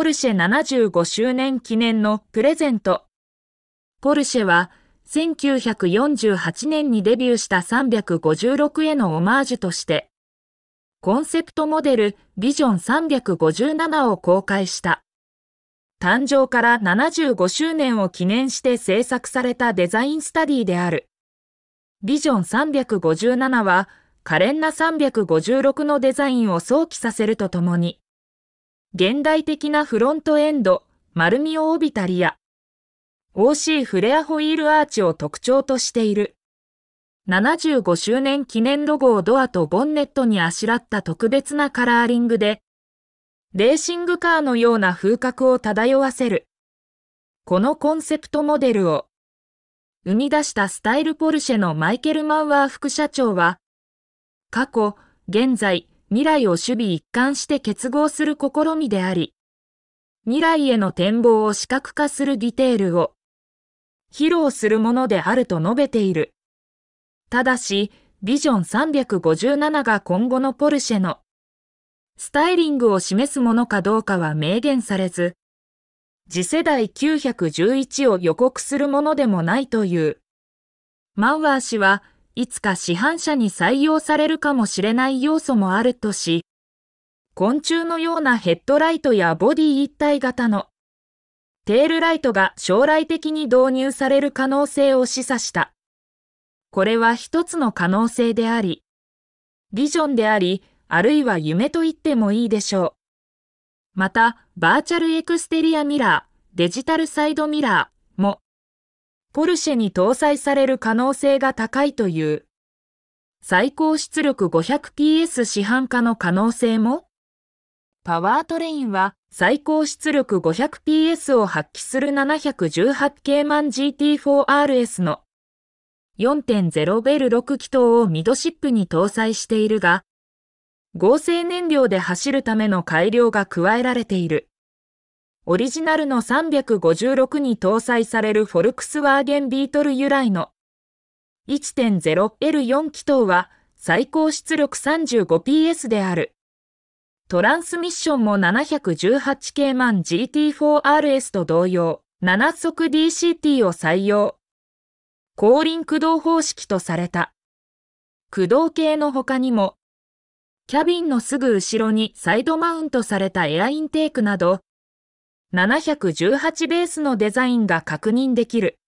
ポルシェ75周年記念のプレゼント。ポルシェは、1948年にデビューした356へのオマージュとして、コンセプトモデルビジョン357を公開した。誕生から75周年を記念して制作されたデザインスタディである。ビジョン357は、可憐な356のデザインを想起させるとともに、現代的なフロントエンド、丸みを帯びたリア。OC フレアホイールアーチを特徴としている。75周年記念ロゴをドアとボンネットにあしらった特別なカラーリングで、レーシングカーのような風格を漂わせる。このコンセプトモデルを生み出したスタイルポルシェのマイケル・マウアー副社長は、過去、現在、未来を守備一貫して結合する試みであり、未来への展望を視覚化するディテールを披露するものであると述べている。ただし、ビジョン357が今後のポルシェのスタイリングを示すものかどうかは明言されず、次世代911を予告するものでもないという。マウアー氏はいつか市販車に採用されるかもしれない要素もあるとし、昆虫のようなヘッドライトやボディ一体型のテールライトが将来的に導入される可能性を示唆した。これは一つの可能性であり、ビジョンであり、あるいは夢と言ってもいいでしょう。また、バーチャルエクステリアミラー、デジタルサイドミラーもポルシェに搭載される可能性が高いという。最高出力 500PS 市販化の可能性もパワートレインは最高出力 500PS を発揮する 718K ン GT4RS の4.0ベル6気筒をミドシップに搭載しているが、合成燃料で走るための改良が加えられている。オリジナルの356に搭載されるフォルクスワーゲンビートル由来の 1.0L4 気筒は最高出力 35PS である。トランスミッションも 718K 万 GT4RS と同様、7速 DCT を採用。後輪駆動方式とされた。駆動系の他にも、キャビンのすぐ後ろにサイドマウントされたエアインテークなど、718ベースのデザインが確認できる。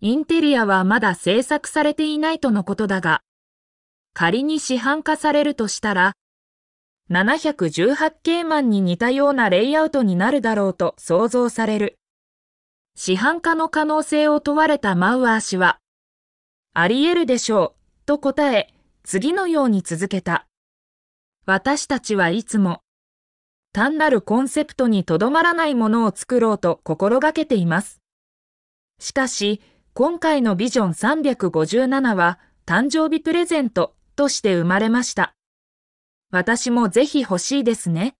インテリアはまだ制作されていないとのことだが、仮に市販化されるとしたら、718系マンに似たようなレイアウトになるだろうと想像される。市販化の可能性を問われたマウアー氏は、あり得るでしょう、と答え、次のように続けた。私たちはいつも、単なるコンセプトにとどまらないものを作ろうと心がけています。しかし、今回のビジョン357は誕生日プレゼントとして生まれました。私もぜひ欲しいですね。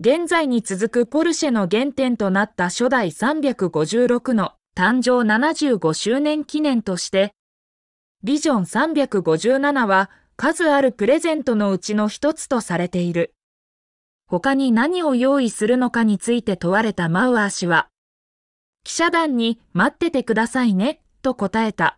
現在に続くポルシェの原点となった初代356の誕生75周年記念として、ビジョン357は数あるプレゼントのうちの一つとされている。他に何を用意するのかについて問われたマウアー氏は、記者団に待っててくださいね、と答えた。